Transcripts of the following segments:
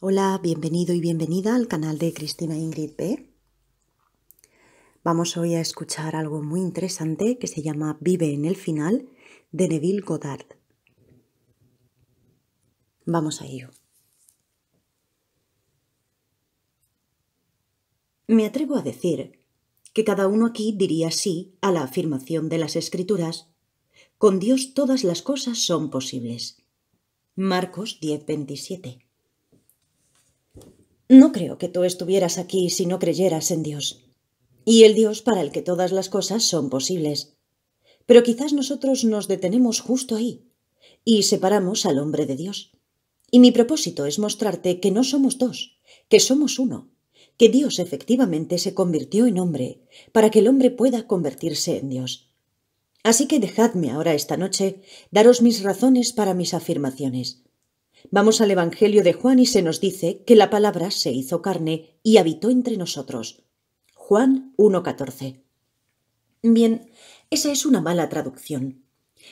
Hola, bienvenido y bienvenida al canal de Cristina Ingrid B. Vamos hoy a escuchar algo muy interesante que se llama Vive en el final de Neville Goddard. Vamos a ello. Me atrevo a decir que cada uno aquí diría sí a la afirmación de las Escrituras, con Dios todas las cosas son posibles. Marcos 10:27. No creo que tú estuvieras aquí si no creyeras en Dios, y el Dios para el que todas las cosas son posibles. Pero quizás nosotros nos detenemos justo ahí y separamos al hombre de Dios. Y mi propósito es mostrarte que no somos dos, que somos uno, que Dios efectivamente se convirtió en hombre, para que el hombre pueda convertirse en Dios. Así que dejadme ahora esta noche daros mis razones para mis afirmaciones. Vamos al Evangelio de Juan y se nos dice que la palabra se hizo carne y habitó entre nosotros. Juan 1.14. Bien, esa es una mala traducción.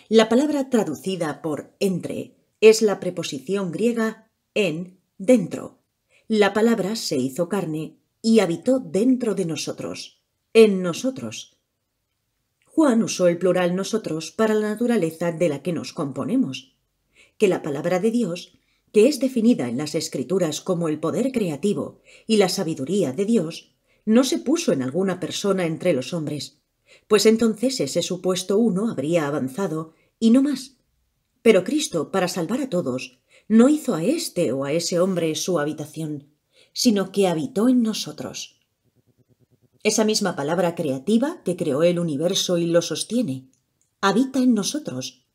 La palabra traducida por entre es la preposición griega en dentro. La palabra se hizo carne y habitó dentro de nosotros, en nosotros. Juan usó el plural nosotros para la naturaleza de la que nos componemos, que la palabra de Dios que es definida en las Escrituras como el poder creativo y la sabiduría de Dios, no se puso en alguna persona entre los hombres, pues entonces ese supuesto uno habría avanzado y no más. Pero Cristo, para salvar a todos, no hizo a este o a ese hombre su habitación, sino que habitó en nosotros. Esa misma palabra creativa que creó el universo y lo sostiene, habita en nosotros.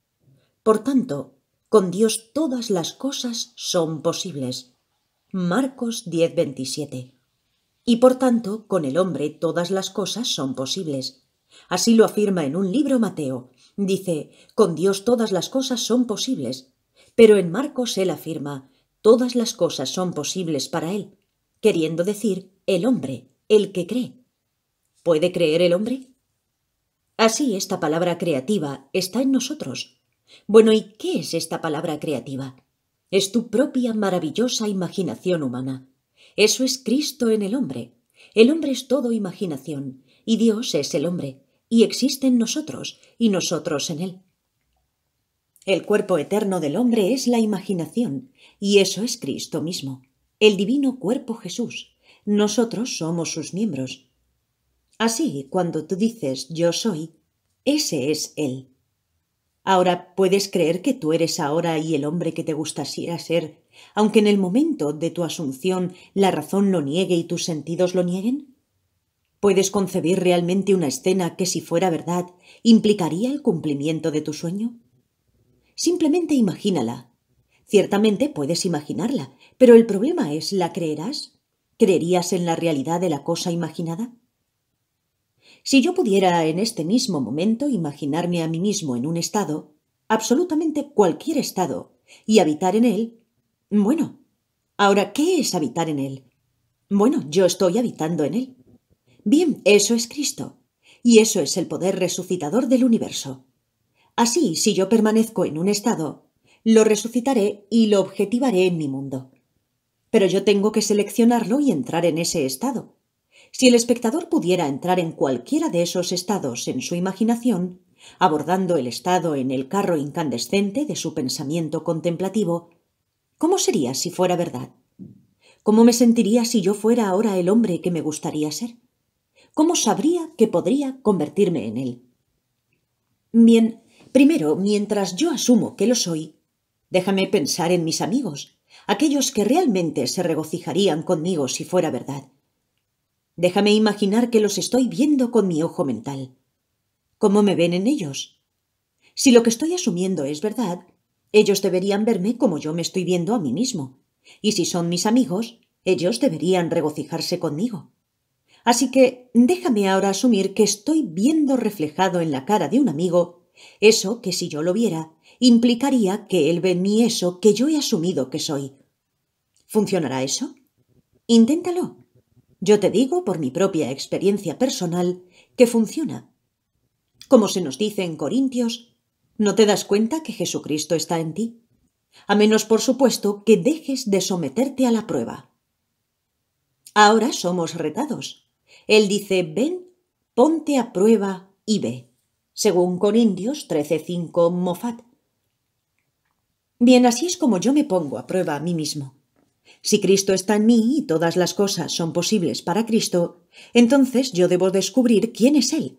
Por tanto, con Dios todas las cosas son posibles. Marcos 10:27. Y por tanto, con el hombre todas las cosas son posibles. Así lo afirma en un libro Mateo. Dice, con Dios todas las cosas son posibles. Pero en Marcos él afirma, todas las cosas son posibles para él, queriendo decir, el hombre, el que cree. ¿Puede creer el hombre? Así esta palabra creativa está en nosotros, bueno, ¿y qué es esta palabra creativa? Es tu propia maravillosa imaginación humana. Eso es Cristo en el hombre. El hombre es todo imaginación, y Dios es el hombre, y existe en nosotros, y nosotros en él. El cuerpo eterno del hombre es la imaginación, y eso es Cristo mismo, el divino cuerpo Jesús. Nosotros somos sus miembros. Así, cuando tú dices yo soy, ese es Él. Ahora puedes creer que tú eres ahora y el hombre que te gustaría ser, aunque en el momento de tu asunción la razón lo niegue y tus sentidos lo nieguen? ¿Puedes concebir realmente una escena que, si fuera verdad, implicaría el cumplimiento de tu sueño? Simplemente imagínala. Ciertamente puedes imaginarla, pero el problema es, ¿la creerás? ¿Creerías en la realidad de la cosa imaginada? Si yo pudiera en este mismo momento imaginarme a mí mismo en un estado, absolutamente cualquier estado, y habitar en él, bueno, ahora, ¿qué es habitar en él? Bueno, yo estoy habitando en él. Bien, eso es Cristo, y eso es el poder resucitador del universo. Así, si yo permanezco en un estado, lo resucitaré y lo objetivaré en mi mundo. Pero yo tengo que seleccionarlo y entrar en ese estado. Si el espectador pudiera entrar en cualquiera de esos estados en su imaginación, abordando el estado en el carro incandescente de su pensamiento contemplativo, ¿cómo sería si fuera verdad? ¿Cómo me sentiría si yo fuera ahora el hombre que me gustaría ser? ¿Cómo sabría que podría convertirme en él? Bien, primero, mientras yo asumo que lo soy, déjame pensar en mis amigos, aquellos que realmente se regocijarían conmigo si fuera verdad Déjame imaginar que los estoy viendo con mi ojo mental. ¿Cómo me ven en ellos? Si lo que estoy asumiendo es verdad, ellos deberían verme como yo me estoy viendo a mí mismo. Y si son mis amigos, ellos deberían regocijarse conmigo. Así que déjame ahora asumir que estoy viendo reflejado en la cara de un amigo eso que si yo lo viera, implicaría que él ve en mí eso que yo he asumido que soy. ¿Funcionará eso? Inténtalo. Yo te digo, por mi propia experiencia personal, que funciona. Como se nos dice en Corintios, ¿no te das cuenta que Jesucristo está en ti? A menos, por supuesto, que dejes de someterte a la prueba. Ahora somos retados. Él dice, ven, ponte a prueba y ve, según Corintios 13:5 Mofat. Bien, así es como yo me pongo a prueba a mí mismo. Si Cristo está en mí y todas las cosas son posibles para Cristo, entonces yo debo descubrir quién es Él.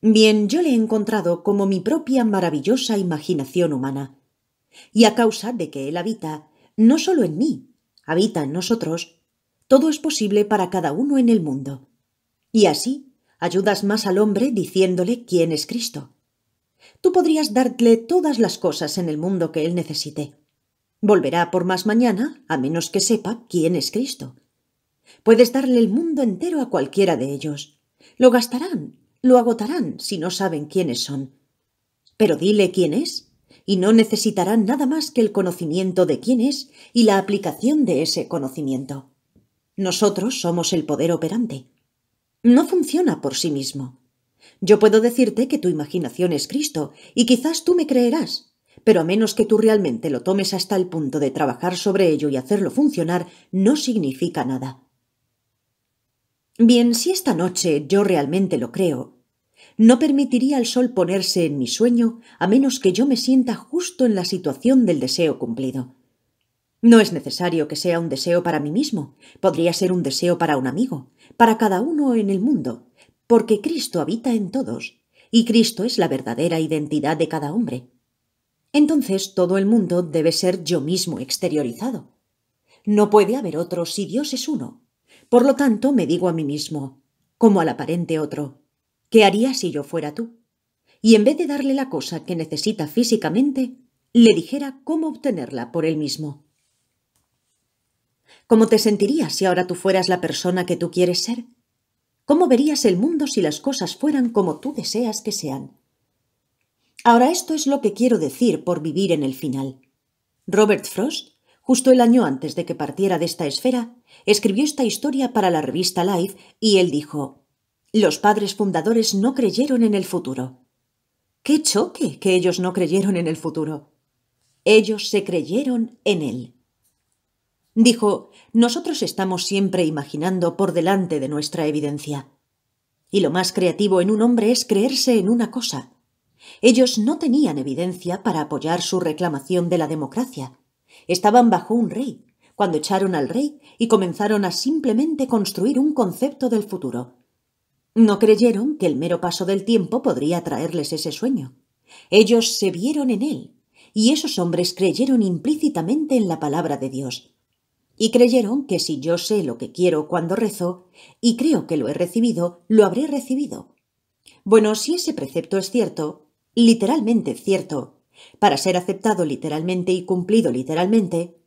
Bien, yo le he encontrado como mi propia maravillosa imaginación humana. Y a causa de que Él habita, no solo en mí, habita en nosotros, todo es posible para cada uno en el mundo. Y así, ayudas más al hombre diciéndole quién es Cristo. Tú podrías darle todas las cosas en el mundo que Él necesite Volverá por más mañana, a menos que sepa quién es Cristo. Puedes darle el mundo entero a cualquiera de ellos. Lo gastarán, lo agotarán si no saben quiénes son. Pero dile quién es, y no necesitarán nada más que el conocimiento de quién es y la aplicación de ese conocimiento. Nosotros somos el poder operante. No funciona por sí mismo. Yo puedo decirte que tu imaginación es Cristo, y quizás tú me creerás, pero a menos que tú realmente lo tomes hasta el punto de trabajar sobre ello y hacerlo funcionar, no significa nada. Bien, si esta noche yo realmente lo creo, no permitiría al sol ponerse en mi sueño a menos que yo me sienta justo en la situación del deseo cumplido. No es necesario que sea un deseo para mí mismo, podría ser un deseo para un amigo, para cada uno en el mundo, porque Cristo habita en todos, y Cristo es la verdadera identidad de cada hombre entonces todo el mundo debe ser yo mismo exteriorizado. No puede haber otro si Dios es uno. Por lo tanto, me digo a mí mismo, como al aparente otro, ¿qué haría si yo fuera tú? Y en vez de darle la cosa que necesita físicamente, le dijera cómo obtenerla por él mismo. ¿Cómo te sentirías si ahora tú fueras la persona que tú quieres ser? ¿Cómo verías el mundo si las cosas fueran como tú deseas que sean? Ahora esto es lo que quiero decir por vivir en el final. Robert Frost, justo el año antes de que partiera de esta esfera, escribió esta historia para la revista Life y él dijo, Los padres fundadores no creyeron en el futuro. ¡Qué choque que ellos no creyeron en el futuro! Ellos se creyeron en él. Dijo, nosotros estamos siempre imaginando por delante de nuestra evidencia. Y lo más creativo en un hombre es creerse en una cosa, ellos no tenían evidencia para apoyar su reclamación de la democracia. Estaban bajo un rey, cuando echaron al rey y comenzaron a simplemente construir un concepto del futuro. No creyeron que el mero paso del tiempo podría traerles ese sueño. Ellos se vieron en él, y esos hombres creyeron implícitamente en la palabra de Dios. Y creyeron que si yo sé lo que quiero cuando rezo, y creo que lo he recibido, lo habré recibido. Bueno, si ese precepto es cierto, literalmente cierto para ser aceptado literalmente y cumplido literalmente,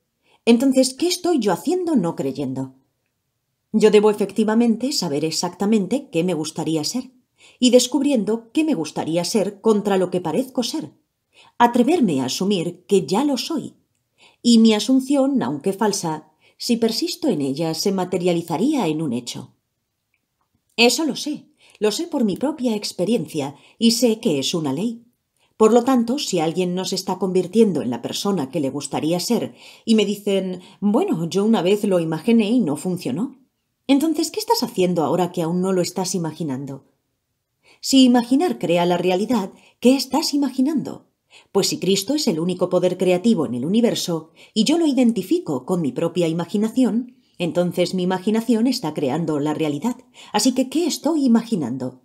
entonces, ¿qué estoy yo haciendo no creyendo? Yo debo efectivamente saber exactamente qué me gustaría ser, y descubriendo qué me gustaría ser contra lo que parezco ser, atreverme a asumir que ya lo soy, y mi asunción, aunque falsa, si persisto en ella, se materializaría en un hecho. Eso lo sé, lo sé por mi propia experiencia y sé que es una ley. Por lo tanto, si alguien no se está convirtiendo en la persona que le gustaría ser y me dicen, bueno, yo una vez lo imaginé y no funcionó, entonces, ¿qué estás haciendo ahora que aún no lo estás imaginando? Si imaginar crea la realidad, ¿qué estás imaginando? Pues si Cristo es el único poder creativo en el universo, y yo lo identifico con mi propia imaginación, entonces mi imaginación está creando la realidad. Así que, ¿qué estoy imaginando?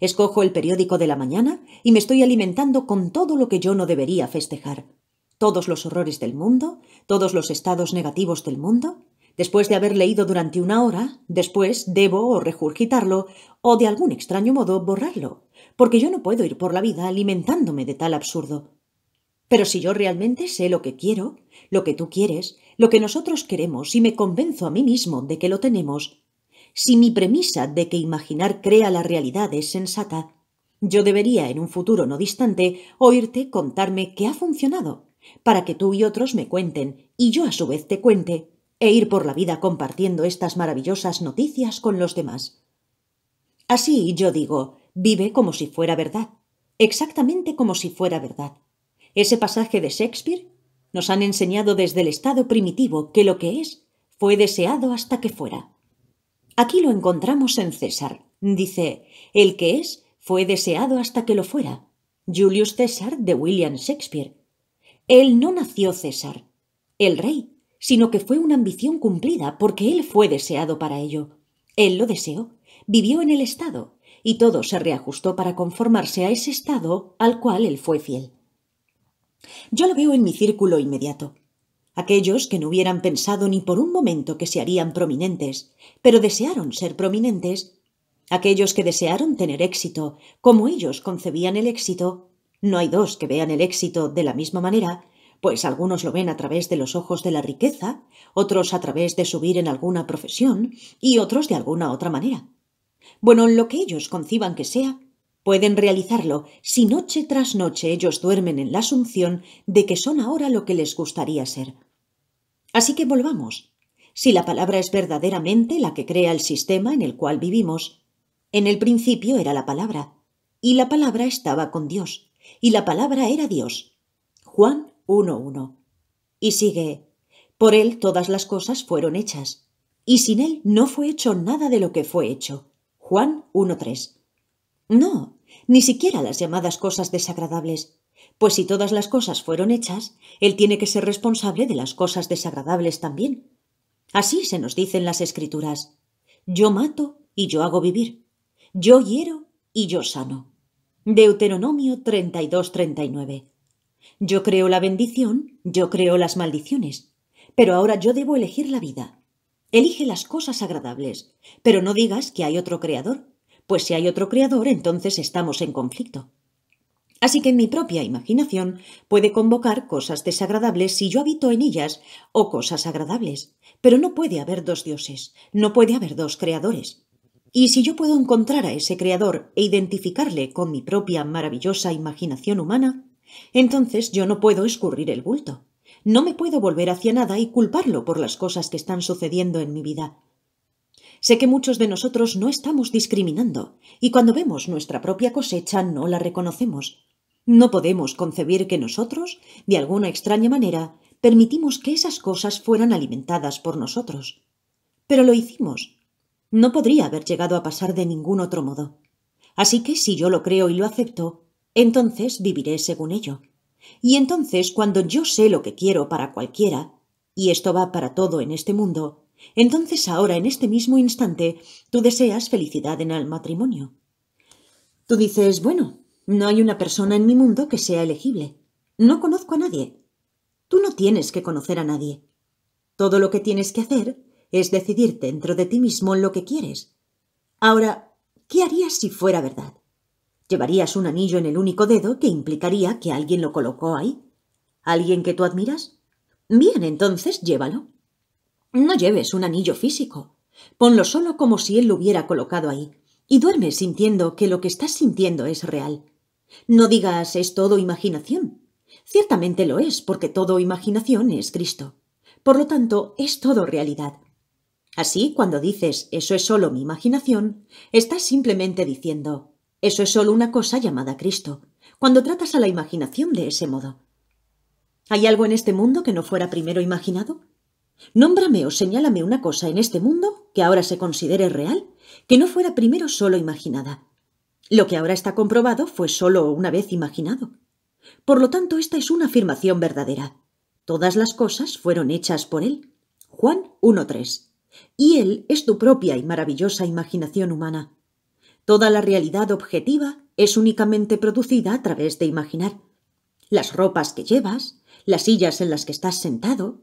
Escojo el periódico de la mañana y me estoy alimentando con todo lo que yo no debería festejar. Todos los horrores del mundo, todos los estados negativos del mundo. Después de haber leído durante una hora, después debo o regurgitarlo o de algún extraño modo borrarlo, porque yo no puedo ir por la vida alimentándome de tal absurdo. Pero si yo realmente sé lo que quiero, lo que tú quieres, lo que nosotros queremos, y me convenzo a mí mismo de que lo tenemos, si mi premisa de que imaginar crea la realidad es sensata, yo debería en un futuro no distante oírte contarme que ha funcionado, para que tú y otros me cuenten y yo a su vez te cuente, e ir por la vida compartiendo estas maravillosas noticias con los demás. Así yo digo, vive como si fuera verdad, exactamente como si fuera verdad. Ese pasaje de Shakespeare nos han enseñado desde el estado primitivo que lo que es fue deseado hasta que fuera. Aquí lo encontramos en César. Dice, el que es fue deseado hasta que lo fuera. Julius César de William Shakespeare. Él no nació César, el rey, sino que fue una ambición cumplida porque él fue deseado para ello. Él lo deseó, vivió en el estado, y todo se reajustó para conformarse a ese estado al cual él fue fiel. Yo lo veo en mi círculo inmediato. Aquellos que no hubieran pensado ni por un momento que se harían prominentes, pero desearon ser prominentes, aquellos que desearon tener éxito, como ellos concebían el éxito, no hay dos que vean el éxito de la misma manera, pues algunos lo ven a través de los ojos de la riqueza, otros a través de subir en alguna profesión y otros de alguna otra manera. Bueno, lo que ellos conciban que sea, Pueden realizarlo si noche tras noche ellos duermen en la asunción de que son ahora lo que les gustaría ser. Así que volvamos. Si la palabra es verdaderamente la que crea el sistema en el cual vivimos, en el principio era la palabra, y la palabra estaba con Dios, y la palabra era Dios. Juan 1.1. Y sigue, por él todas las cosas fueron hechas, y sin él no fue hecho nada de lo que fue hecho. Juan 1.3. No, ni siquiera las llamadas cosas desagradables, pues si todas las cosas fueron hechas, él tiene que ser responsable de las cosas desagradables también. Así se nos dicen las escrituras. Yo mato y yo hago vivir. Yo hiero y yo sano. Deuteronomio 32-39. Yo creo la bendición, yo creo las maldiciones, pero ahora yo debo elegir la vida. Elige las cosas agradables, pero no digas que hay otro creador, pues si hay otro creador, entonces estamos en conflicto. Así que mi propia imaginación puede convocar cosas desagradables si yo habito en ellas o cosas agradables, pero no puede haber dos dioses, no puede haber dos creadores. Y si yo puedo encontrar a ese creador e identificarle con mi propia maravillosa imaginación humana, entonces yo no puedo escurrir el bulto. No me puedo volver hacia nada y culparlo por las cosas que están sucediendo en mi vida, Sé que muchos de nosotros no estamos discriminando, y cuando vemos nuestra propia cosecha no la reconocemos. No podemos concebir que nosotros, de alguna extraña manera, permitimos que esas cosas fueran alimentadas por nosotros. Pero lo hicimos. No podría haber llegado a pasar de ningún otro modo. Así que si yo lo creo y lo acepto, entonces viviré según ello. Y entonces cuando yo sé lo que quiero para cualquiera, y esto va para todo en este mundo, entonces ahora, en este mismo instante, tú deseas felicidad en el matrimonio. Tú dices, bueno, no hay una persona en mi mundo que sea elegible. No conozco a nadie. Tú no tienes que conocer a nadie. Todo lo que tienes que hacer es decidir dentro de ti mismo lo que quieres. Ahora, ¿qué harías si fuera verdad? ¿Llevarías un anillo en el único dedo que implicaría que alguien lo colocó ahí? ¿Alguien que tú admiras? Bien, entonces llévalo. No lleves un anillo físico. Ponlo solo como si él lo hubiera colocado ahí, y duerme sintiendo que lo que estás sintiendo es real. No digas es todo imaginación. Ciertamente lo es, porque todo imaginación es Cristo. Por lo tanto, es todo realidad. Así, cuando dices eso es solo mi imaginación, estás simplemente diciendo eso es solo una cosa llamada Cristo, cuando tratas a la imaginación de ese modo. ¿Hay algo en este mundo que no fuera primero imaginado? Nómbrame o señálame una cosa en este mundo que ahora se considere real, que no fuera primero solo imaginada. Lo que ahora está comprobado fue solo una vez imaginado. Por lo tanto, esta es una afirmación verdadera. Todas las cosas fueron hechas por él. Juan 1.3. Y él es tu propia y maravillosa imaginación humana. Toda la realidad objetiva es únicamente producida a través de imaginar. Las ropas que llevas, las sillas en las que estás sentado,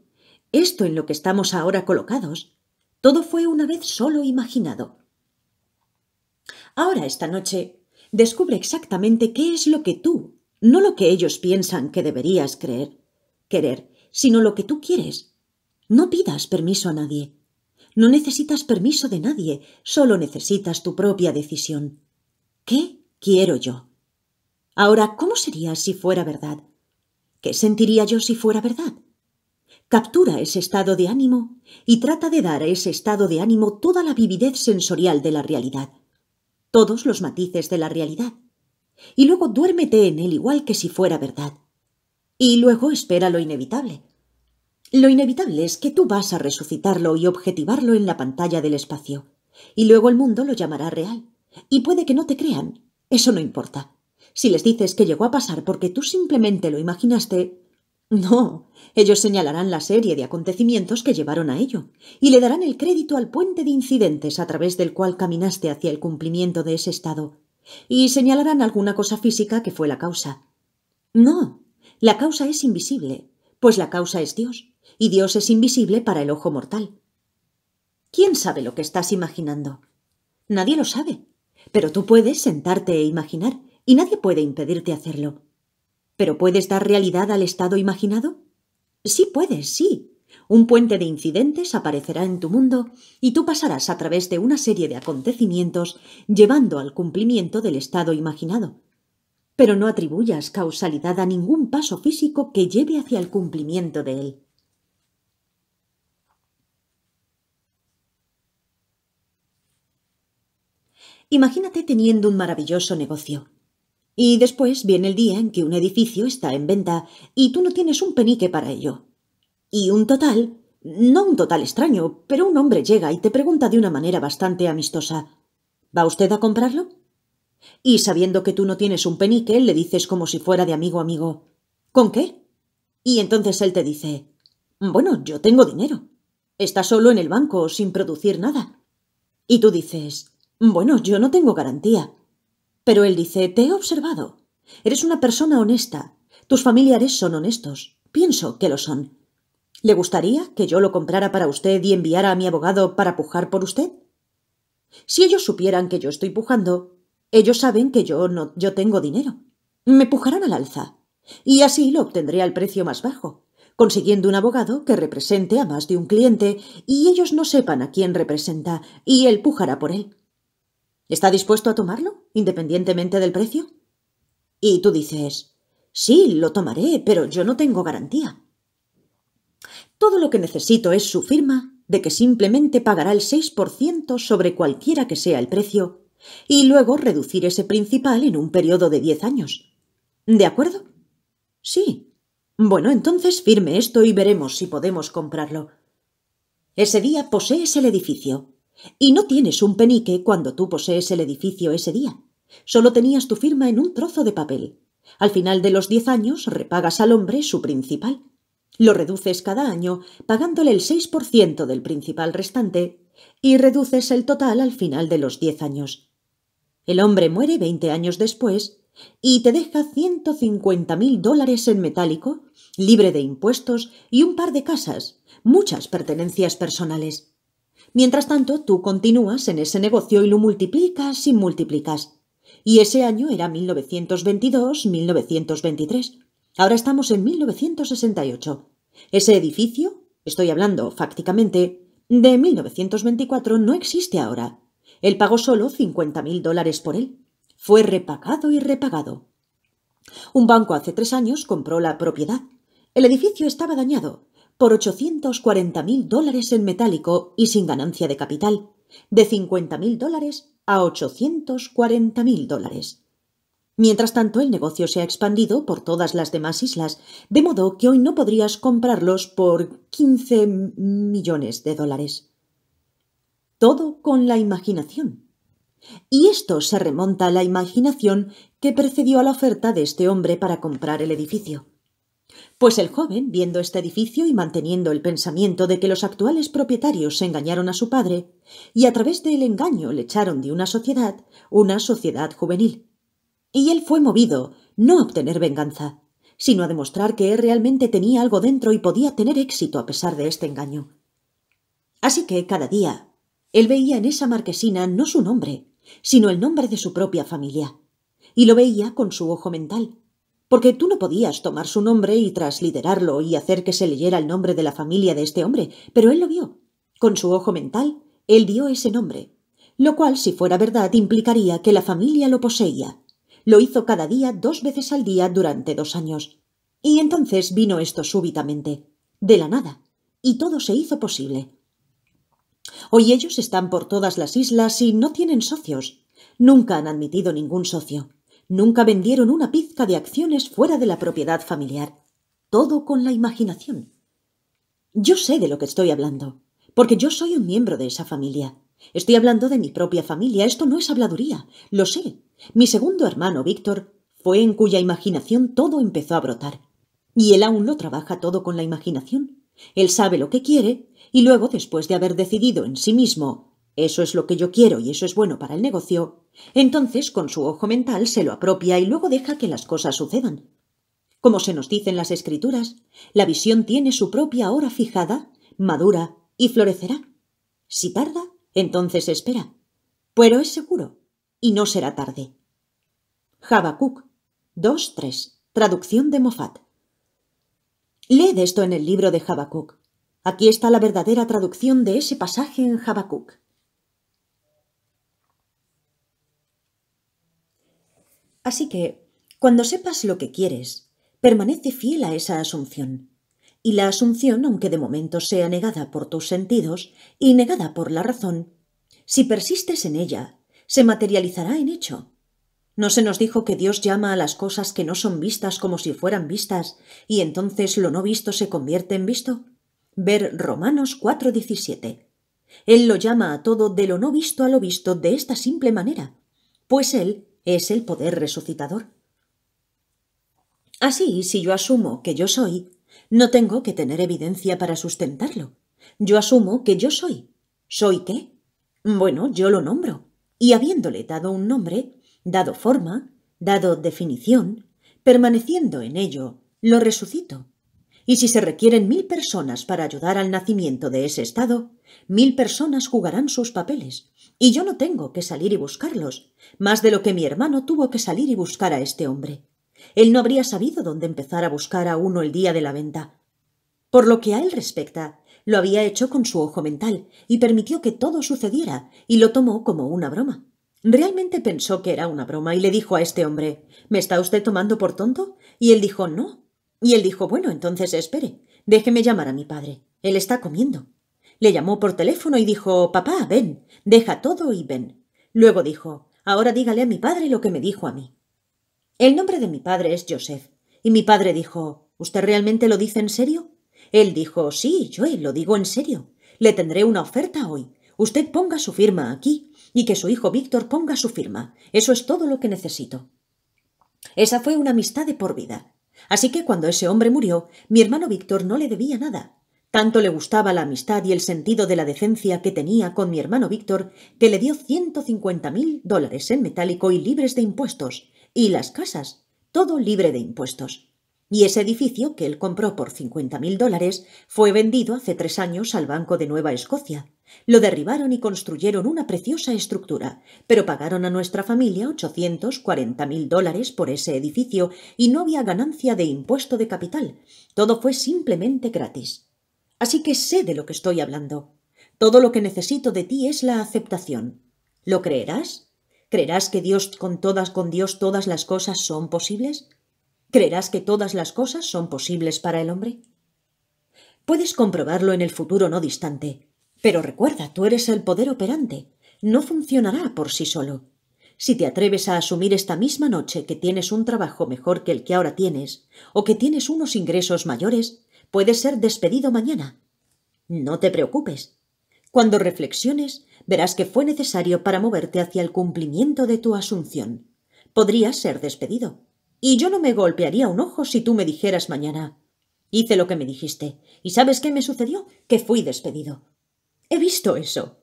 esto en lo que estamos ahora colocados, todo fue una vez solo imaginado. Ahora, esta noche, descubre exactamente qué es lo que tú, no lo que ellos piensan que deberías creer, querer, sino lo que tú quieres. No pidas permiso a nadie. No necesitas permiso de nadie, solo necesitas tu propia decisión. ¿Qué quiero yo? Ahora, ¿cómo sería si fuera verdad? ¿Qué sentiría yo si fuera verdad? captura ese estado de ánimo y trata de dar a ese estado de ánimo toda la vividez sensorial de la realidad, todos los matices de la realidad, y luego duérmete en él igual que si fuera verdad, y luego espera lo inevitable. Lo inevitable es que tú vas a resucitarlo y objetivarlo en la pantalla del espacio, y luego el mundo lo llamará real, y puede que no te crean, eso no importa. Si les dices que llegó a pasar porque tú simplemente lo imaginaste, no, ellos señalarán la serie de acontecimientos que llevaron a ello, y le darán el crédito al puente de incidentes a través del cual caminaste hacia el cumplimiento de ese estado, y señalarán alguna cosa física que fue la causa. No, la causa es invisible, pues la causa es Dios, y Dios es invisible para el ojo mortal. ¿Quién sabe lo que estás imaginando? Nadie lo sabe, pero tú puedes sentarte e imaginar, y nadie puede impedirte hacerlo. ¿Pero puedes dar realidad al estado imaginado? Sí puedes, sí. Un puente de incidentes aparecerá en tu mundo y tú pasarás a través de una serie de acontecimientos llevando al cumplimiento del estado imaginado. Pero no atribuyas causalidad a ningún paso físico que lleve hacia el cumplimiento de él. Imagínate teniendo un maravilloso negocio y después viene el día en que un edificio está en venta y tú no tienes un penique para ello. Y un total, no un total extraño, pero un hombre llega y te pregunta de una manera bastante amistosa ¿Va usted a comprarlo? Y sabiendo que tú no tienes un penique, le dices como si fuera de amigo amigo ¿Con qué? Y entonces él te dice Bueno, yo tengo dinero. Está solo en el banco, sin producir nada. Y tú dices Bueno, yo no tengo garantía. Pero él dice, te he observado. Eres una persona honesta. Tus familiares son honestos. Pienso que lo son. ¿Le gustaría que yo lo comprara para usted y enviara a mi abogado para pujar por usted? Si ellos supieran que yo estoy pujando, ellos saben que yo no yo tengo dinero. Me pujarán al alza. Y así lo obtendré al precio más bajo, consiguiendo un abogado que represente a más de un cliente y ellos no sepan a quién representa, y él pujará por él. ¿Está dispuesto a tomarlo, independientemente del precio? Y tú dices, sí, lo tomaré, pero yo no tengo garantía. Todo lo que necesito es su firma de que simplemente pagará el 6% sobre cualquiera que sea el precio y luego reducir ese principal en un periodo de 10 años. ¿De acuerdo? Sí. Bueno, entonces firme esto y veremos si podemos comprarlo. Ese día posees el edificio, y no tienes un penique cuando tú posees el edificio ese día. Solo tenías tu firma en un trozo de papel. Al final de los diez años repagas al hombre su principal. Lo reduces cada año pagándole el 6% del principal restante y reduces el total al final de los diez años. El hombre muere veinte años después y te deja cincuenta mil dólares en metálico, libre de impuestos y un par de casas, muchas pertenencias personales. Mientras tanto, tú continúas en ese negocio y lo multiplicas y multiplicas. Y ese año era 1922-1923. Ahora estamos en 1968. Ese edificio, estoy hablando fácticamente, de 1924 no existe ahora. Él pagó solo 50.000 dólares por él. Fue repagado y repagado. Un banco hace tres años compró la propiedad. El edificio estaba dañado por 840.000 dólares en metálico y sin ganancia de capital, de 50.000 dólares a 840.000 dólares. Mientras tanto, el negocio se ha expandido por todas las demás islas, de modo que hoy no podrías comprarlos por 15 millones de dólares. Todo con la imaginación. Y esto se remonta a la imaginación que precedió a la oferta de este hombre para comprar el edificio. Pues el joven, viendo este edificio y manteniendo el pensamiento de que los actuales propietarios se engañaron a su padre, y a través del engaño le echaron de una sociedad, una sociedad juvenil. Y él fue movido, no a obtener venganza, sino a demostrar que él realmente tenía algo dentro y podía tener éxito a pesar de este engaño. Así que cada día, él veía en esa marquesina no su nombre, sino el nombre de su propia familia, y lo veía con su ojo mental, porque tú no podías tomar su nombre y trasliderarlo y hacer que se leyera el nombre de la familia de este hombre, pero él lo vio. Con su ojo mental, él vio ese nombre, lo cual, si fuera verdad, implicaría que la familia lo poseía. Lo hizo cada día dos veces al día durante dos años. Y entonces vino esto súbitamente, de la nada, y todo se hizo posible. Hoy ellos están por todas las islas y no tienen socios. Nunca han admitido ningún socio. Nunca vendieron una pizca de acciones fuera de la propiedad familiar, todo con la imaginación. Yo sé de lo que estoy hablando, porque yo soy un miembro de esa familia. Estoy hablando de mi propia familia, esto no es habladuría, lo sé. Mi segundo hermano, Víctor, fue en cuya imaginación todo empezó a brotar. Y él aún lo trabaja todo con la imaginación. Él sabe lo que quiere y luego, después de haber decidido en sí mismo eso es lo que yo quiero y eso es bueno para el negocio, entonces con su ojo mental se lo apropia y luego deja que las cosas sucedan. Como se nos dice en las escrituras, la visión tiene su propia hora fijada, madura y florecerá. Si tarda, entonces espera. Pero es seguro y no será tarde. Habacuc 2.3. Traducción de Moffat. Leed esto en el libro de Habacuc. Aquí está la verdadera traducción de ese pasaje en Habacuc. Así que, cuando sepas lo que quieres, permanece fiel a esa asunción. Y la asunción, aunque de momento sea negada por tus sentidos y negada por la razón, si persistes en ella, se materializará en hecho. ¿No se nos dijo que Dios llama a las cosas que no son vistas como si fueran vistas, y entonces lo no visto se convierte en visto? Ver Romanos 4:17. Él lo llama a todo de lo no visto a lo visto de esta simple manera, pues Él es el poder resucitador. Así, si yo asumo que yo soy, no tengo que tener evidencia para sustentarlo. Yo asumo que yo soy. ¿Soy qué? Bueno, yo lo nombro. Y habiéndole dado un nombre, dado forma, dado definición, permaneciendo en ello, lo resucito. Y si se requieren mil personas para ayudar al nacimiento de ese estado, Mil personas jugarán sus papeles, y yo no tengo que salir y buscarlos, más de lo que mi hermano tuvo que salir y buscar a este hombre. Él no habría sabido dónde empezar a buscar a uno el día de la venta. Por lo que a él respecta, lo había hecho con su ojo mental y permitió que todo sucediera, y lo tomó como una broma. Realmente pensó que era una broma y le dijo a este hombre ¿Me está usted tomando por tonto? Y él dijo no. Y él dijo Bueno, entonces espere, déjeme llamar a mi padre. Él está comiendo. Le llamó por teléfono y dijo Papá, ven, deja todo y ven. Luego dijo Ahora dígale a mi padre lo que me dijo a mí. El nombre de mi padre es Joseph. Y mi padre dijo ¿Usted realmente lo dice en serio? Él dijo Sí, yo lo digo en serio. Le tendré una oferta hoy. Usted ponga su firma aquí y que su hijo Víctor ponga su firma. Eso es todo lo que necesito. Esa fue una amistad de por vida. Así que cuando ese hombre murió, mi hermano Víctor no le debía nada, tanto le gustaba la amistad y el sentido de la decencia que tenía con mi hermano Víctor, que le dio ciento mil dólares en metálico y libres de impuestos, y las casas, todo libre de impuestos. Y ese edificio, que él compró por cincuenta mil dólares, fue vendido hace tres años al Banco de Nueva Escocia. Lo derribaron y construyeron una preciosa estructura, pero pagaron a nuestra familia ochocientos mil dólares por ese edificio y no había ganancia de impuesto de capital. Todo fue simplemente gratis. Así que sé de lo que estoy hablando. Todo lo que necesito de ti es la aceptación. ¿Lo creerás? ¿Creerás que Dios con todas con Dios todas las cosas son posibles? ¿Creerás que todas las cosas son posibles para el hombre? Puedes comprobarlo en el futuro no distante, pero recuerda, tú eres el poder operante. No funcionará por sí solo. Si te atreves a asumir esta misma noche que tienes un trabajo mejor que el que ahora tienes, o que tienes unos ingresos mayores, Puedes ser despedido mañana. No te preocupes. Cuando reflexiones, verás que fue necesario para moverte hacia el cumplimiento de tu asunción. Podrías ser despedido. Y yo no me golpearía un ojo si tú me dijeras mañana. Hice lo que me dijiste. ¿Y sabes qué me sucedió? Que fui despedido. He visto eso.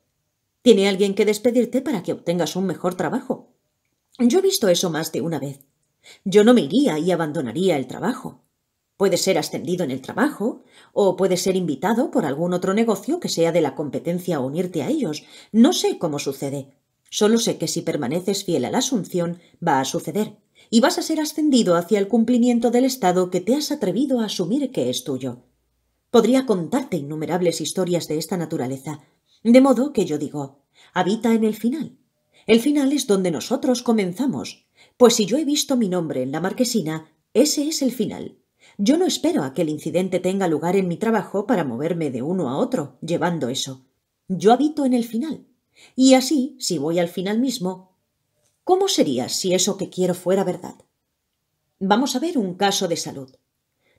Tiene alguien que despedirte para que obtengas un mejor trabajo. Yo he visto eso más de una vez. Yo no me iría y abandonaría el trabajo. Puede ser ascendido en el trabajo o puede ser invitado por algún otro negocio que sea de la competencia a unirte a ellos. No sé cómo sucede. Solo sé que si permaneces fiel a la asunción, va a suceder y vas a ser ascendido hacia el cumplimiento del estado que te has atrevido a asumir que es tuyo. Podría contarte innumerables historias de esta naturaleza, de modo que yo digo, habita en el final. El final es donde nosotros comenzamos, pues si yo he visto mi nombre en la marquesina, ese es el final. Yo no espero a que el incidente tenga lugar en mi trabajo para moverme de uno a otro, llevando eso. Yo habito en el final. Y así, si voy al final mismo, ¿cómo sería si eso que quiero fuera verdad? Vamos a ver un caso de salud.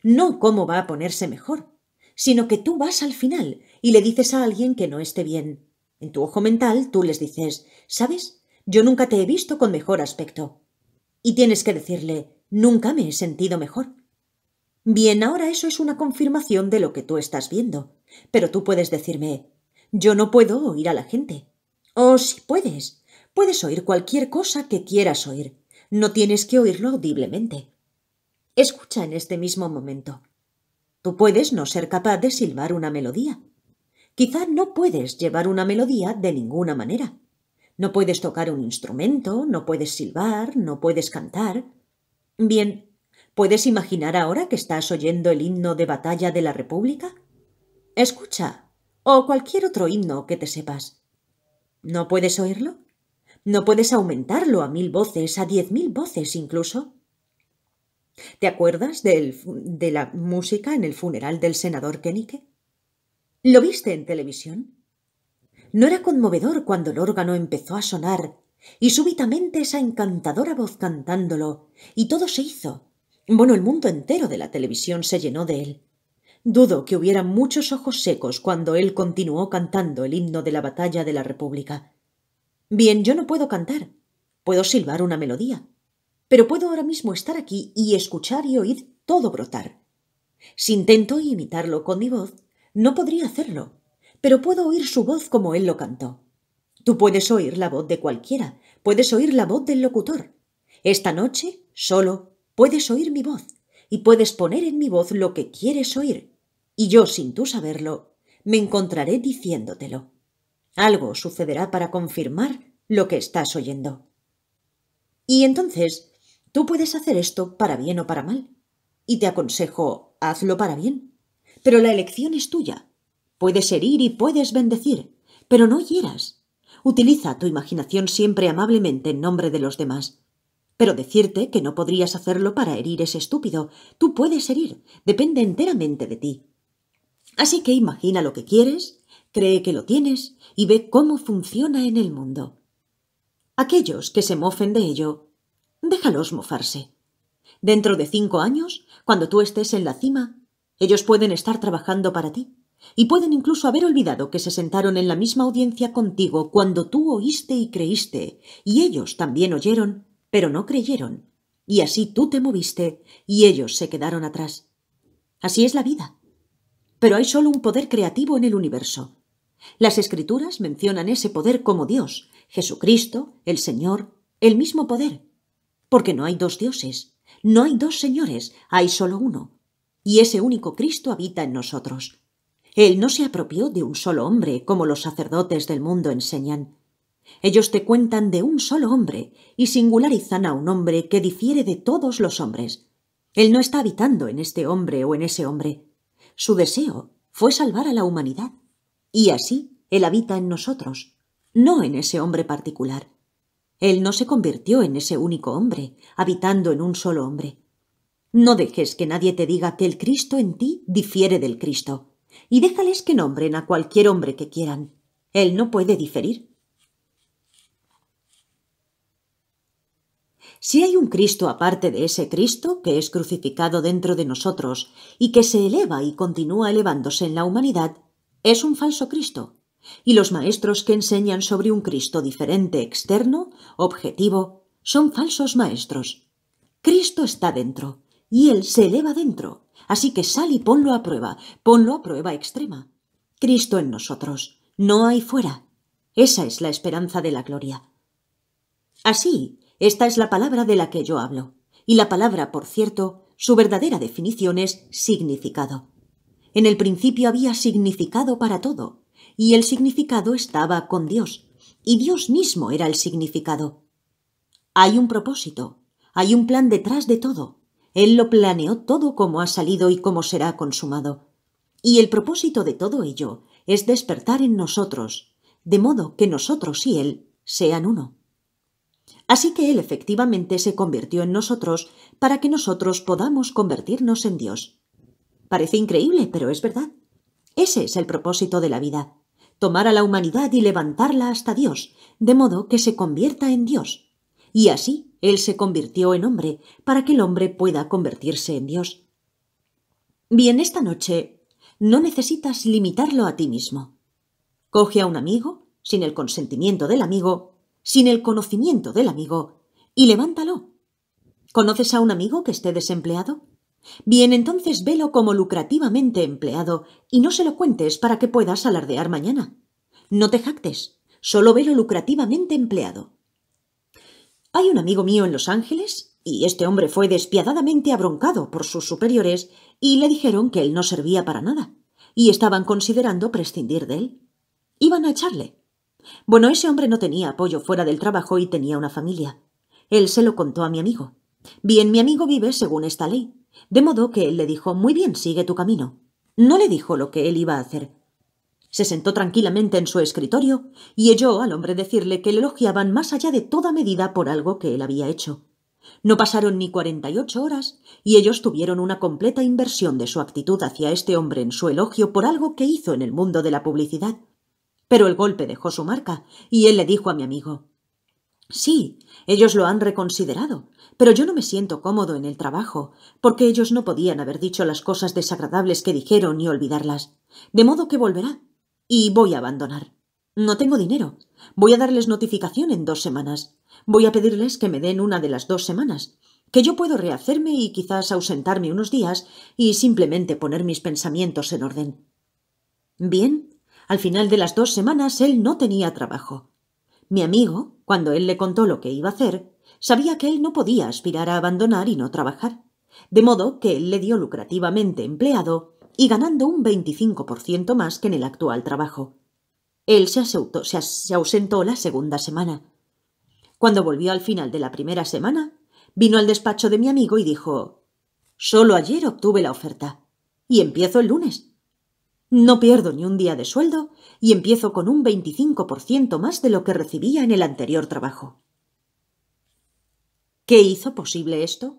No cómo va a ponerse mejor, sino que tú vas al final y le dices a alguien que no esté bien. En tu ojo mental tú les dices, ¿sabes? Yo nunca te he visto con mejor aspecto. Y tienes que decirle, nunca me he sentido mejor. Bien, ahora eso es una confirmación de lo que tú estás viendo. Pero tú puedes decirme, yo no puedo oír a la gente. O si puedes, puedes oír cualquier cosa que quieras oír. No tienes que oírlo audiblemente. Escucha en este mismo momento. Tú puedes no ser capaz de silbar una melodía. Quizá no puedes llevar una melodía de ninguna manera. No puedes tocar un instrumento, no puedes silbar, no puedes cantar. Bien, ¿Puedes imaginar ahora que estás oyendo el himno de batalla de la República? Escucha, o cualquier otro himno que te sepas. ¿No puedes oírlo? ¿No puedes aumentarlo a mil voces, a diez mil voces incluso? ¿Te acuerdas de la música en el funeral del senador Kenike? ¿Lo viste en televisión? ¿No era conmovedor cuando el órgano empezó a sonar y súbitamente esa encantadora voz cantándolo, y todo se hizo, bueno, el mundo entero de la televisión se llenó de él. Dudo que hubiera muchos ojos secos cuando él continuó cantando el himno de la batalla de la República. Bien, yo no puedo cantar, puedo silbar una melodía, pero puedo ahora mismo estar aquí y escuchar y oír todo brotar. Si intento imitarlo con mi voz, no podría hacerlo, pero puedo oír su voz como él lo cantó. Tú puedes oír la voz de cualquiera, puedes oír la voz del locutor. Esta noche, solo, Puedes oír mi voz y puedes poner en mi voz lo que quieres oír, y yo, sin tú saberlo, me encontraré diciéndotelo. Algo sucederá para confirmar lo que estás oyendo. Y entonces, tú puedes hacer esto para bien o para mal. Y te aconsejo, hazlo para bien. Pero la elección es tuya. Puedes herir y puedes bendecir, pero no hieras. Utiliza tu imaginación siempre amablemente en nombre de los demás. Pero decirte que no podrías hacerlo para herir es estúpido. Tú puedes herir, depende enteramente de ti. Así que imagina lo que quieres, cree que lo tienes y ve cómo funciona en el mundo. Aquellos que se mofen de ello, déjalos mofarse. Dentro de cinco años, cuando tú estés en la cima, ellos pueden estar trabajando para ti y pueden incluso haber olvidado que se sentaron en la misma audiencia contigo cuando tú oíste y creíste, y ellos también oyeron pero no creyeron, y así tú te moviste, y ellos se quedaron atrás. Así es la vida. Pero hay solo un poder creativo en el universo. Las escrituras mencionan ese poder como Dios, Jesucristo, el Señor, el mismo poder. Porque no hay dos dioses, no hay dos señores, hay solo uno. Y ese único Cristo habita en nosotros. Él no se apropió de un solo hombre, como los sacerdotes del mundo enseñan. Ellos te cuentan de un solo hombre y singularizan a un hombre que difiere de todos los hombres. Él no está habitando en este hombre o en ese hombre. Su deseo fue salvar a la humanidad. Y así Él habita en nosotros, no en ese hombre particular. Él no se convirtió en ese único hombre, habitando en un solo hombre. No dejes que nadie te diga que el Cristo en ti difiere del Cristo, y déjales que nombren a cualquier hombre que quieran. Él no puede diferir, Si hay un Cristo aparte de ese Cristo que es crucificado dentro de nosotros y que se eleva y continúa elevándose en la humanidad, es un falso Cristo. Y los maestros que enseñan sobre un Cristo diferente externo, objetivo, son falsos maestros. Cristo está dentro y Él se eleva dentro. Así que sal y ponlo a prueba, ponlo a prueba extrema. Cristo en nosotros, no hay fuera. Esa es la esperanza de la gloria. Así, esta es la palabra de la que yo hablo, y la palabra, por cierto, su verdadera definición es significado. En el principio había significado para todo, y el significado estaba con Dios, y Dios mismo era el significado. Hay un propósito, hay un plan detrás de todo. Él lo planeó todo como ha salido y como será consumado. Y el propósito de todo ello es despertar en nosotros, de modo que nosotros y Él sean uno. Así que Él efectivamente se convirtió en nosotros para que nosotros podamos convertirnos en Dios. Parece increíble, pero es verdad. Ese es el propósito de la vida, tomar a la humanidad y levantarla hasta Dios, de modo que se convierta en Dios. Y así Él se convirtió en hombre, para que el hombre pueda convertirse en Dios. Bien, esta noche no necesitas limitarlo a ti mismo. Coge a un amigo, sin el consentimiento del amigo, sin el conocimiento del amigo y levántalo. ¿Conoces a un amigo que esté desempleado? Bien, entonces velo como lucrativamente empleado y no se lo cuentes para que puedas alardear mañana. No te jactes, solo velo lucrativamente empleado. Hay un amigo mío en Los Ángeles y este hombre fue despiadadamente abroncado por sus superiores y le dijeron que él no servía para nada y estaban considerando prescindir de él. Iban a echarle. Bueno, ese hombre no tenía apoyo fuera del trabajo y tenía una familia. Él se lo contó a mi amigo. Bien, mi amigo vive según esta ley. De modo que él le dijo, muy bien, sigue tu camino. No le dijo lo que él iba a hacer. Se sentó tranquilamente en su escritorio y oyó al hombre decirle que le elogiaban más allá de toda medida por algo que él había hecho. No pasaron ni cuarenta y ocho horas y ellos tuvieron una completa inversión de su actitud hacia este hombre en su elogio por algo que hizo en el mundo de la publicidad pero el golpe dejó su marca, y él le dijo a mi amigo Sí, ellos lo han reconsiderado, pero yo no me siento cómodo en el trabajo, porque ellos no podían haber dicho las cosas desagradables que dijeron ni olvidarlas. De modo que volverá. Y voy a abandonar. No tengo dinero. Voy a darles notificación en dos semanas. Voy a pedirles que me den una de las dos semanas, que yo puedo rehacerme y quizás ausentarme unos días y simplemente poner mis pensamientos en orden. Bien, al final de las dos semanas él no tenía trabajo. Mi amigo, cuando él le contó lo que iba a hacer, sabía que él no podía aspirar a abandonar y no trabajar, de modo que él le dio lucrativamente empleado y ganando un 25% más que en el actual trabajo. Él se, ausentó la segunda semana. Cuando volvió al final de la primera semana, vino al despacho de mi amigo y dijo Solo ayer obtuve la oferta. Y empiezo el lunes. No pierdo ni un día de sueldo y empiezo con un 25% más de lo que recibía en el anterior trabajo. ¿Qué hizo posible esto?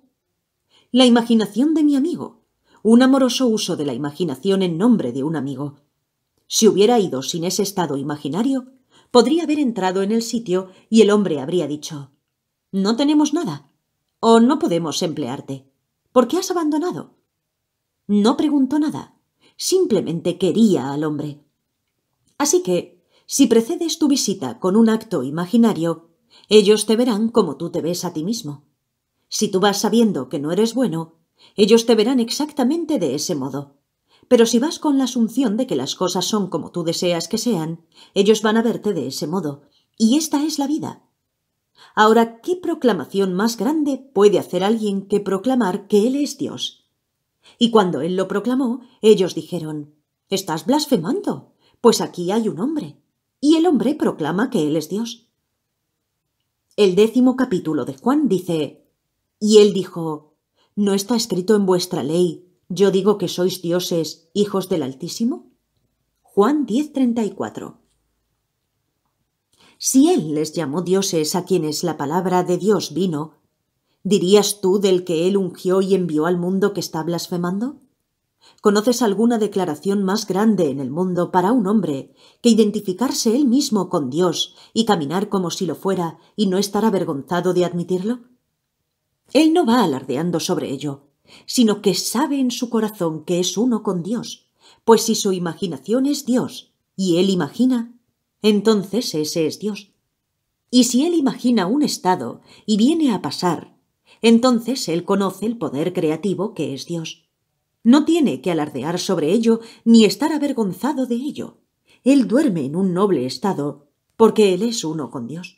La imaginación de mi amigo, un amoroso uso de la imaginación en nombre de un amigo. Si hubiera ido sin ese estado imaginario, podría haber entrado en el sitio y el hombre habría dicho No tenemos nada, o no podemos emplearte. ¿Por qué has abandonado? No preguntó nada simplemente quería al hombre. Así que, si precedes tu visita con un acto imaginario, ellos te verán como tú te ves a ti mismo. Si tú vas sabiendo que no eres bueno, ellos te verán exactamente de ese modo. Pero si vas con la asunción de que las cosas son como tú deseas que sean, ellos van a verte de ese modo. Y esta es la vida. Ahora, ¿qué proclamación más grande puede hacer alguien que proclamar que Él es Dios? Y cuando él lo proclamó, ellos dijeron, Estás blasfemando, pues aquí hay un hombre. Y el hombre proclama que él es Dios. El décimo capítulo de Juan dice, Y él dijo, ¿No está escrito en vuestra ley, yo digo que sois dioses, hijos del Altísimo? Juan 10:34. Si él les llamó dioses a quienes la palabra de Dios vino, ¿Dirías tú del que él ungió y envió al mundo que está blasfemando? ¿Conoces alguna declaración más grande en el mundo para un hombre que identificarse él mismo con Dios y caminar como si lo fuera y no estar avergonzado de admitirlo? Él no va alardeando sobre ello, sino que sabe en su corazón que es uno con Dios, pues si su imaginación es Dios y él imagina, entonces ese es Dios. Y si él imagina un estado y viene a pasar, entonces él conoce el poder creativo que es Dios. No tiene que alardear sobre ello ni estar avergonzado de ello. Él duerme en un noble estado porque él es uno con Dios.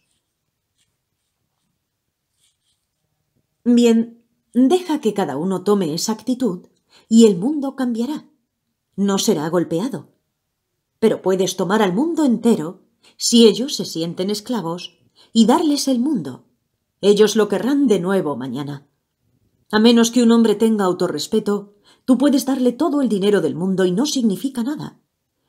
Bien, deja que cada uno tome esa actitud y el mundo cambiará. No será golpeado. Pero puedes tomar al mundo entero si ellos se sienten esclavos y darles el mundo ellos lo querrán de nuevo mañana. A menos que un hombre tenga autorrespeto, tú puedes darle todo el dinero del mundo y no significa nada.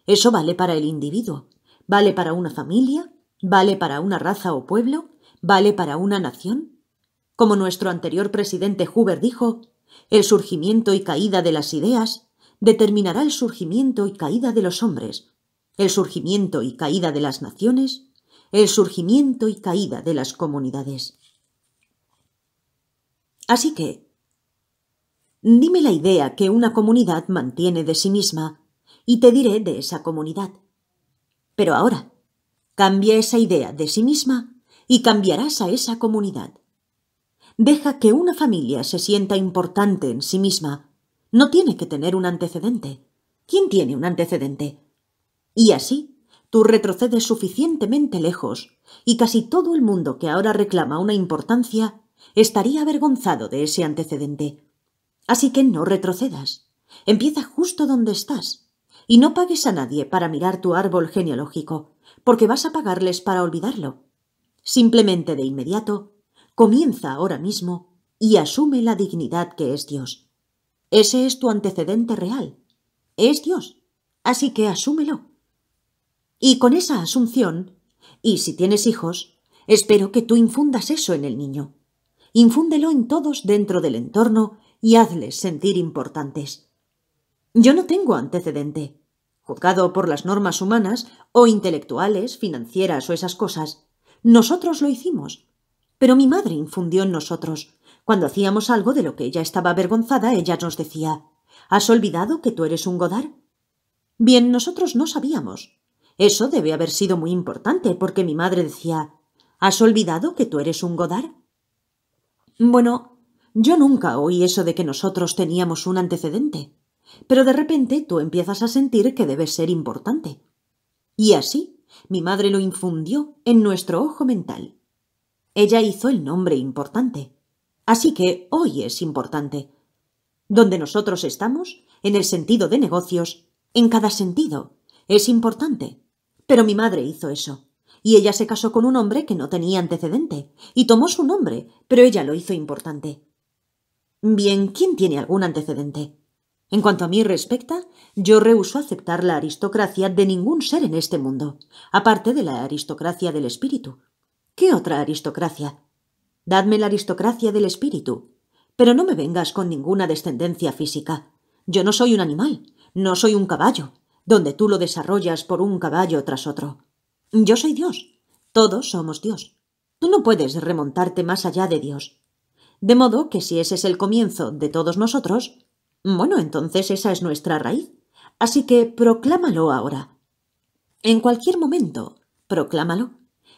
Eso vale para el individuo, vale para una familia, vale para una raza o pueblo, vale para una nación. Como nuestro anterior presidente Hoover dijo, el surgimiento y caída de las ideas determinará el surgimiento y caída de los hombres, el surgimiento y caída de las naciones, el surgimiento y caída de las comunidades. Así que, dime la idea que una comunidad mantiene de sí misma y te diré de esa comunidad. Pero ahora, cambia esa idea de sí misma y cambiarás a esa comunidad. Deja que una familia se sienta importante en sí misma. No tiene que tener un antecedente. ¿Quién tiene un antecedente? Y así, tú retrocedes suficientemente lejos y casi todo el mundo que ahora reclama una importancia Estaría avergonzado de ese antecedente. Así que no retrocedas. Empieza justo donde estás. Y no pagues a nadie para mirar tu árbol genealógico, porque vas a pagarles para olvidarlo. Simplemente de inmediato, comienza ahora mismo y asume la dignidad que es Dios. Ese es tu antecedente real. Es Dios. Así que asúmelo. Y con esa asunción, y si tienes hijos, espero que tú infundas eso en el niño infúndelo en todos dentro del entorno y hazles sentir importantes. Yo no tengo antecedente, juzgado por las normas humanas o intelectuales, financieras o esas cosas. Nosotros lo hicimos, pero mi madre infundió en nosotros. Cuando hacíamos algo de lo que ella estaba avergonzada, ella nos decía ¿Has olvidado que tú eres un godar? Bien, nosotros no sabíamos. Eso debe haber sido muy importante, porque mi madre decía ¿Has olvidado que tú eres un godar? Bueno, yo nunca oí eso de que nosotros teníamos un antecedente, pero de repente tú empiezas a sentir que debe ser importante. Y así, mi madre lo infundió en nuestro ojo mental. Ella hizo el nombre importante. Así que hoy es importante. Donde nosotros estamos, en el sentido de negocios, en cada sentido, es importante. Pero mi madre hizo eso y ella se casó con un hombre que no tenía antecedente, y tomó su nombre, pero ella lo hizo importante. Bien, ¿quién tiene algún antecedente? En cuanto a mí respecta, yo rehuso aceptar la aristocracia de ningún ser en este mundo, aparte de la aristocracia del espíritu. ¿Qué otra aristocracia? Dadme la aristocracia del espíritu, pero no me vengas con ninguna descendencia física. Yo no soy un animal, no soy un caballo, donde tú lo desarrollas por un caballo tras otro. Yo soy Dios. Todos somos Dios. Tú no puedes remontarte más allá de Dios. De modo que si ese es el comienzo de todos nosotros, bueno, entonces esa es nuestra raíz. Así que proclámalo ahora. En cualquier momento, proclámalo,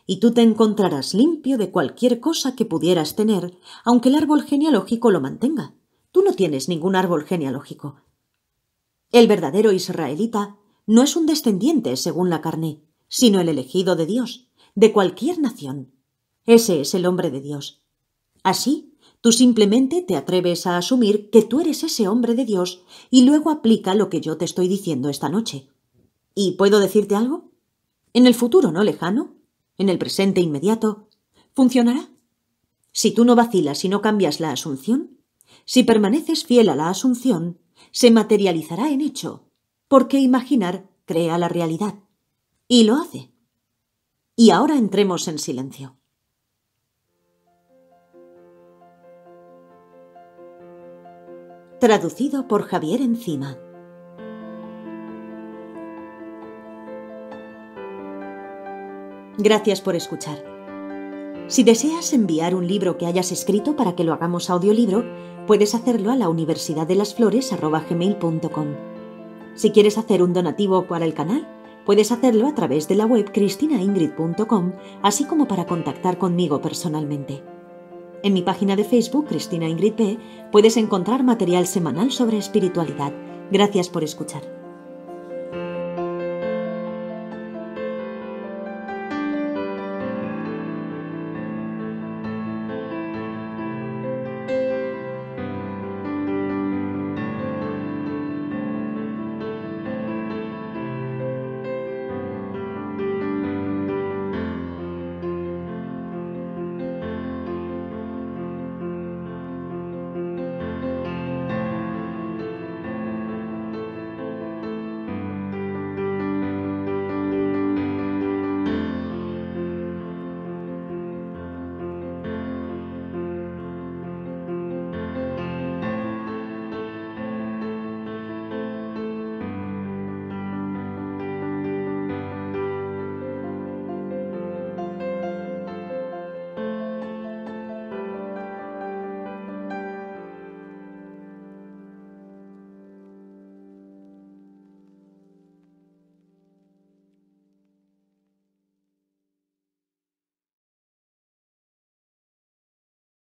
y tú te encontrarás limpio de cualquier cosa que pudieras tener, aunque el árbol genealógico lo mantenga. Tú no tienes ningún árbol genealógico. El verdadero israelita no es un descendiente según la carne, sino el elegido de Dios, de cualquier nación. Ese es el hombre de Dios. Así, tú simplemente te atreves a asumir que tú eres ese hombre de Dios y luego aplica lo que yo te estoy diciendo esta noche. ¿Y puedo decirte algo? En el futuro no lejano, en el presente inmediato, funcionará. Si tú no vacilas y no cambias la asunción, si permaneces fiel a la asunción, se materializará en hecho, porque imaginar crea la realidad. Y lo hace. Y ahora entremos en silencio. Traducido por Javier Encima. Gracias por escuchar. Si deseas enviar un libro que hayas escrito para que lo hagamos audiolibro, puedes hacerlo a la Universidad de las Si quieres hacer un donativo para el canal, Puedes hacerlo a través de la web cristinaingrid.com, así como para contactar conmigo personalmente. En mi página de Facebook, Cristina Ingrid P., puedes encontrar material semanal sobre espiritualidad. Gracias por escuchar.